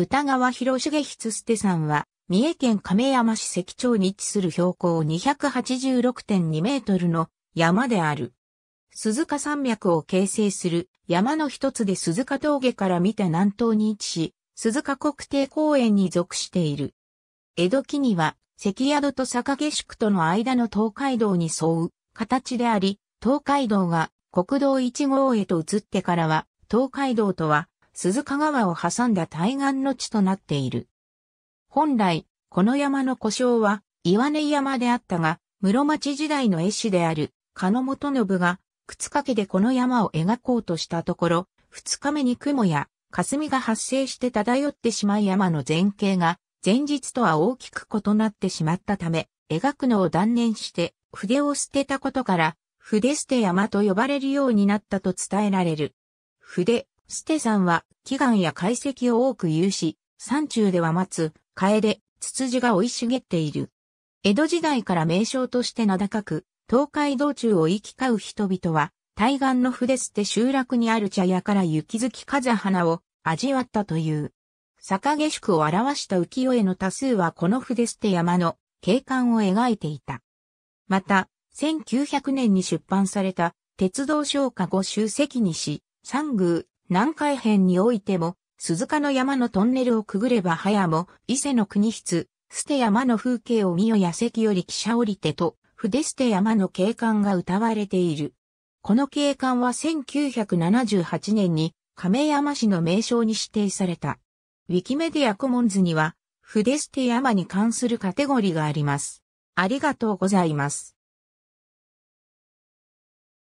歌川広重筆捨さんは、三重県亀山市関町に位置する標高286.2メートルの山である。鈴鹿山脈を形成する山の一つで鈴鹿峠から見て南東に位置し、鈴鹿国定公園に属している。江戸期には、関宿と坂下宿との間の東海道に沿う形であり、東海道が国道1号へと移ってからは、東海道とは鈴鹿川を挟んだ対岸の地となっている。本来、この山の故障は岩根山であったが、室町時代の絵師である、鹿野元信が、靴掛けでこの山を描こうとしたところ、二日目に雲や霞が発生して漂ってしまい山の前景が、前日とは大きく異なってしまったため、描くのを断念して、筆を捨てたことから、筆捨て山と呼ばれるようになったと伝えられる。筆、ステさんは、祈願や解析を多く有し、山中では松、カエツツジが生い茂っている。江戸時代から名称として名高く、東海道中を行き交う人々は、対岸の筆捨て集落にある茶屋から雪月風花を味わったという。坂下宿を表した浮世絵の多数はこの筆捨て山の景観を描いていた。また、1900年に出版された鉄道昇華後集積にし、三宮、南海辺においても、鈴鹿の山のトンネルをくぐれば早も、伊勢の国筆、捨て山の風景を見よや席より汽車降りてと、筆捨て山の景観が歌われている。この景観は1978年に亀山市の名称に指定された。ウィキメディアコモンズには、筆捨て山に関するカテゴリーがあります。ありがとうございます。